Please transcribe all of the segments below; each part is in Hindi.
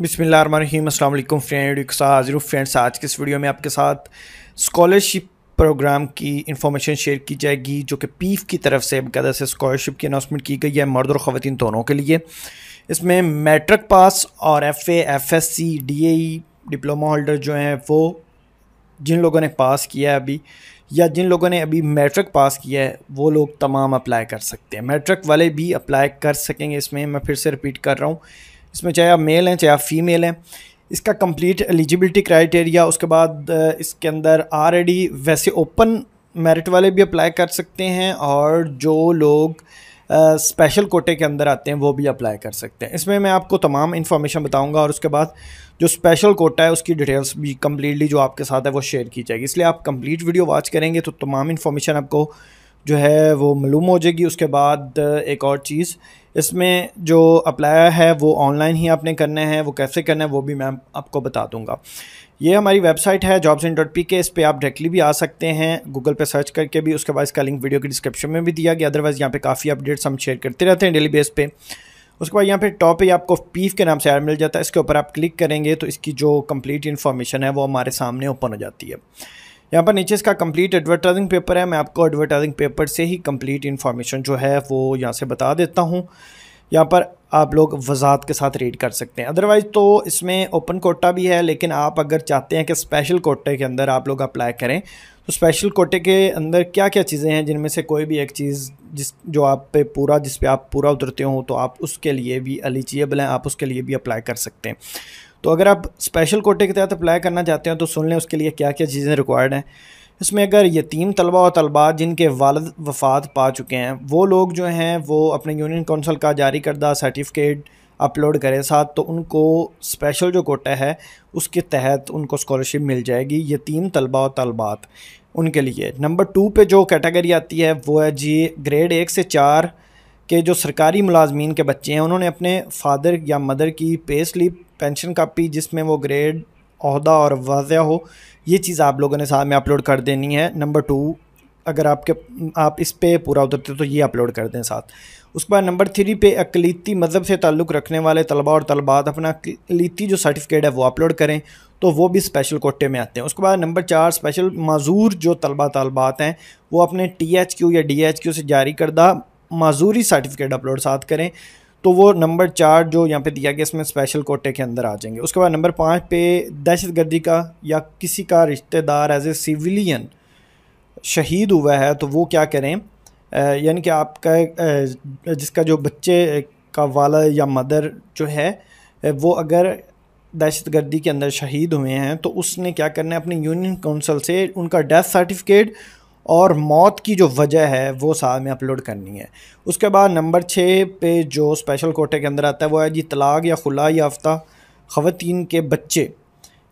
बिसमीम फ्रेंड एक साथ हाजिर हूँ फ्रेंड्स आज के इस वीडियो में आपके साथ स्कॉलरशिप प्रोग्राम की इन्फॉर्मेशन शेयर की जाएगी जो कि पीफ की तरफ से बकायदा से स्कॉलरशिप की अनाउंसमेंट की गई है मर्द और ख़वान दोनों के लिए इसमें मैट्रिक पास और F A F S C D A diploma holder जो हैं वो जिन लोगों ने पास किया है अभी या जिन लोगों ने अभी मैट्रिक पास किया है वो लोग तमाम अप्लाई कर सकते हैं मैट्रिक वाले भी अप्लाई कर सकेंगे इसमें मैं फिर से रिपीट कर रहा हूँ इसमें चाहे आप मेल हैं चाहे आप फीमेल हैं इसका कंप्लीट एलिजिबिलिटी क्राइटेरिया उसके बाद इसके अंदर ऑलरेडी वैसे ओपन मेरिट वाले भी अप्लाई कर सकते हैं और जो लोग स्पेशल uh, कोटे के अंदर आते हैं वो भी अप्लाई कर सकते हैं इसमें मैं आपको तमाम इन्फॉर्मेशन बताऊंगा और उसके बाद जो स्पेशल कोटा है उसकी डिटेल्स भी कम्प्लीटली जो आपके साथ है वो शेयर की जाएगी इसलिए आप कंप्लीट वीडियो वॉच करेंगे तो तमाम इन्फॉर्मेशन आपको जो है वो मालूम हो जाएगी उसके बाद एक और चीज़ इसमें जो अप्लाई है वो ऑनलाइन ही आपने करना है वो कैसे करना है वो भी मैं आपको बता दूंगा ये हमारी वेबसाइट है जॉब्स इन डॉट पी के इस पर आप डायरेक्टली भी आ सकते हैं गूगल पे सर्च करके भी उसके बाद इसका लिंक वीडियो के डिस्क्रिप्शन में भी दिया गया अदरवाइज़ यहाँ पे काफ़ी अपडेट्स हम शेयर करते रहते हैं डेली बेस पे उसके बाद यहाँ पे टॉप ही आपको पीफ के नाम से ऐड मिल जाता है इसके ऊपर आप क्लिक करेंगे तो इसकी जो कम्प्लीट इन्फॉर्मेशन है वो हमारे सामने ओपन हो जाती है यहाँ पर नीचे इसका कंप्लीट एडवर्टाइजिंग पेपर है मैं आपको एडवर्टाइजिंग पेपर से ही कंप्लीट इन्फॉर्मेशन जो है वो यहाँ से बता देता हूँ यहाँ पर आप लोग वजात के साथ रीड कर सकते हैं अदरवाइज़ तो इसमें ओपन कोटा भी है लेकिन आप अगर चाहते हैं कि स्पेशल कोटे के अंदर आप लोग अप्लाई करें तो स्पेशल कोटे के अंदर क्या क्या चीज़ें हैं जिनमें से कोई भी एक चीज़ जिस जो आप पे पूरा जिस पे आप पूरा उतरते हो तो आप उसके लिए भी एलिजिबल हैं आप उसके लिए भी अप्लाई कर सकते हैं तो अगर आप स्पेशल कोटे के तहत अप्लाई करना चाहते हैं तो सुन लें उसके लिए क्या क्या चीज़ें रिक्वायर्ड हैं इसमें अगर यतीम तलबा और तलबा जिनके वालद वफात पा चुके हैं वो लोग जो हैं वो अपने यूनियन कौंसिल का जारी करदा सर्टिफिकेट अपलोड करें साथ तो उनको स्पेशल जो कोटा है उसके तहत उनको स्कॉलरशिप मिल जाएगी यतीम तलबा और तलबात उनके लिए नंबर टू पे जो कैटेगरी आती है वो है जी ग्रेड एक से चार कि जो सरकारी मुलाजमीन के बच्चे हैं उन्होंने अपने फादर या मदर की पे स्लिप पेंशन कापी जिसमें वो ग्रेड अहदा और वाजह हो ये चीज़ आप लोगों ने साथ में अपलोड कर देनी है नंबर टू अगर आपके आप इस पर पूरा उतरते तो ये अपलोड कर दें साथ उसके बाद नंबर थ्री पे अकलीती मज़हब से ताल्लुक़ रखने वाले तलबा और तलबात अपना अकलीती जो सर्टिफिकेट है वो अपलोड करें तो वो भी स्पेशल कोटे में आते हैं उसके बाद नंबर चार स्पेशल मज़ूर जो तलबा तलबात हैं वो अपने टी एच क्यू या डी एच क्यू से जारी करदा माजूरी सर्टिफिकेट अपलोड साथ करें तो वो नंबर चार जो यहाँ पे दिया गया इसमें स्पेशल कोटे के अंदर आ जाएंगे उसके बाद नंबर पाँच पे दहशत गर्दी का या किसी का रिश्तेदार एज ए सिविलियन शहीद हुआ है तो वो क्या करें यानी कि आपका जिसका जो बच्चे का वाला या मदर जो है वो अगर दहशत गर्दी के अंदर शहीद हुए हैं तो उसने क्या करना है अपनी यूनियन काउंसिल से उनका डेथ सर्टिफिकेट और मौत की जो वजह है वो साल में अपलोड करनी है उसके बाद नंबर छः पे जो स्पेशल कोटे के अंदर आता है वो है जी तलाक या खुला याफ्ता ख़वान के बच्चे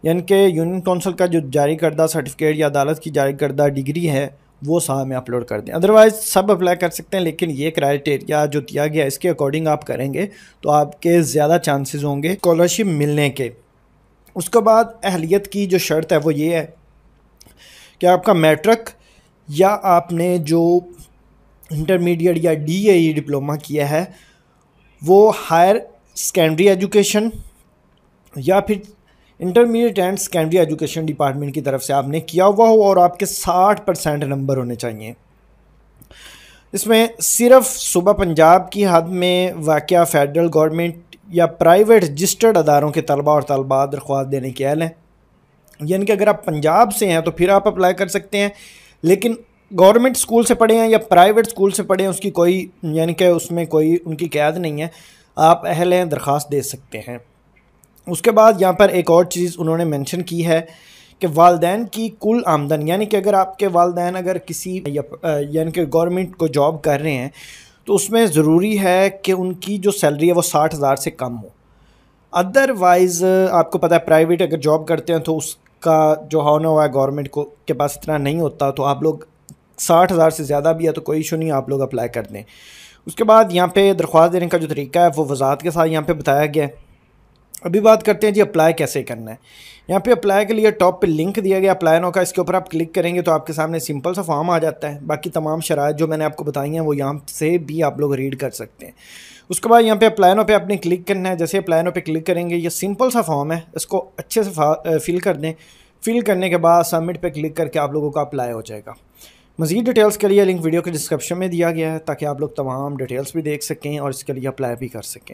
यानी कि यूनियन कौंसिल का जो जारी करदा सर्टिफिकेट या अदालत की जारी करदा डिग्री है वो साल में अपलोड कर दें अदरवाइज़ सब अप्लाई कर सकते हैं लेकिन ये क्राइटेरिया जो दिया गया इसके अकॉर्डिंग आप करेंगे तो आपके ज़्यादा चांसेस होंगे स्कॉलरशिप मिलने के उसके बाद अहलियत की जो शर्त है वो ये है कि आपका मैट्रिक या आपने जो इंटरमीडिएट या डी डिप्लोमा e किया है वो हायर सेकेंडरी एजुकेशन या फिर intermediate and secondary education department की तरफ से आपने किया हुआ हो और आपके 60 परसेंट नंबर होने चाहिए इसमें सिर्फ सुबह पंजाब की हद में वाक़ फेडरल गवर्नमेंट या प्राइवेट रजिस्टर्ड अदारों के तलबा और तलबा दरख्वास्त देने के अहल हैं यानी कि अगर आप पंजाब से हैं तो फिर आप अप्लाई कर सकते हैं लेकिन गवर्नमेंट स्कूल से पढ़े हैं या प्राइवेट स्कूल से पढ़े हैं उसकी कोई यानी कि उसमें कोई उनकी कैद नहीं है आप अहल हैं दरख्वास्त दे सकते हैं उसके बाद यहाँ पर एक और चीज़ उन्होंने मेंशन की है कि वालदेन की कुल आमदन यानी कि अगर आपके वालदेन अगर किसी यानी कि गवर्नमेंट को जॉब कर रहे हैं तो उसमें ज़रूरी है कि उनकी जो सैलरी है वो साठ हज़ार से कम हो अदरवाइज़ आपको पता है प्राइवेट अगर जॉब करते हैं तो उस का जो होना हुआ है गवर्नमेंट को के पास इतना नहीं होता तो आप लोग साठ हज़ार से ज़्यादा भी है तो कोई इशू नहीं आप लोग अप्लाई कर दें उसके बाद यहाँ पे दरख्वास्त देने का जो तरीका है वो वजात के साथ यहाँ पे बताया गया है अभी बात करते हैं जी अप्लाई कैसे करना है यहाँ पे अप्लाई के लिए टॉप पे लिंक दिया गया अप्लाई नो का इसके ऊपर आप क्लिक करेंगे तो आपके सामने सिंपल सा फॉर्म आ जाता है बाकी तमाम शराय जो मैंने आपको बताई हैं वो यहाँ से भी आप लोग रीड कर सकते हैं उसके बाद यहाँ पे नो पे आपने क्लिक करना है जैसे नो पे क्लिक करेंगे ये सिंपल सा फॉर्म है इसको अच्छे से फिल कर दें फिल करने के बाद सबमिट पर क्लिक करके आप लोगों का अप्लाई हो जाएगा मज़ीद डिटेल्स के लिए लिंक वीडियो के डिस्क्रिप्शन में दिया गया है ताकि आप लोग तमाम डिटेल्स भी देख सकें और इसके लिए अप्लाई भी कर सकें